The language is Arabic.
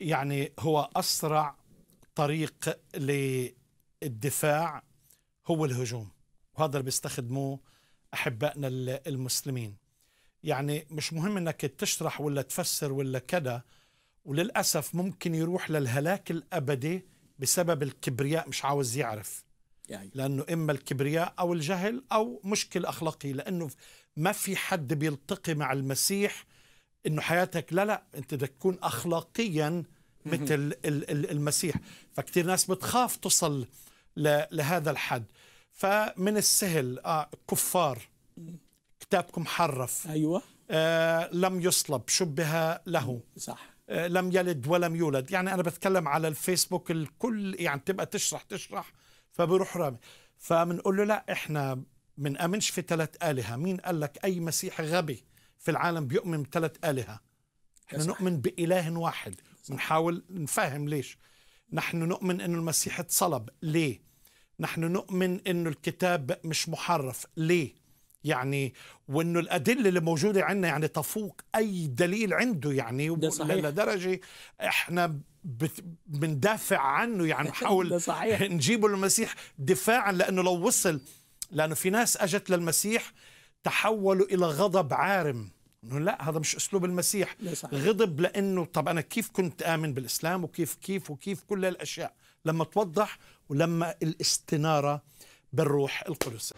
يعني هو أسرع طريق للدفاع هو الهجوم وهذا اللي بيستخدموه أحبائنا المسلمين يعني مش مهم أنك تشرح ولا تفسر ولا كذا وللأسف ممكن يروح للهلاك الأبدي بسبب الكبرياء مش عاوز يعرف يعني. لأنه إما الكبرياء أو الجهل أو مشكل أخلاقي لأنه ما في حد بيلتقي مع المسيح انه حياتك لا لا انت بدك تكون اخلاقيا مثل المسيح فكتير ناس بتخاف تصل لهذا الحد فمن السهل آه كفار كتابكم حرف ايوه آه لم يصلب شبه له صح آه لم يلد ولم يولد يعني انا بتكلم على الفيسبوك الكل يعني تبقى تشرح تشرح فبروح رامي فبنقول له لا احنا بنأمنش في ثلاث آلهة مين قال لك أي مسيح غبي في العالم بيؤمن بثلاث آلهة احنا نؤمن بإله واحد بنحاول نفهم ليش نحن نؤمن انه المسيح اتصلب ليه نحن نؤمن انه الكتاب مش محرف ليه يعني وانه الادله اللي موجوده عندنا يعني تفوق اي دليل عنده يعني ده صحيح. لدرجه احنا بندافع عنه يعني نحاول نجيبه للمسيح دفاعا لانه لو وصل لانه في ناس اجت للمسيح تحولوا الى غضب عارم لا هذا مش اسلوب المسيح غضب لانه طب انا كيف كنت امن بالاسلام وكيف كيف وكيف كل الاشياء لما توضح ولما الاستناره بالروح القدس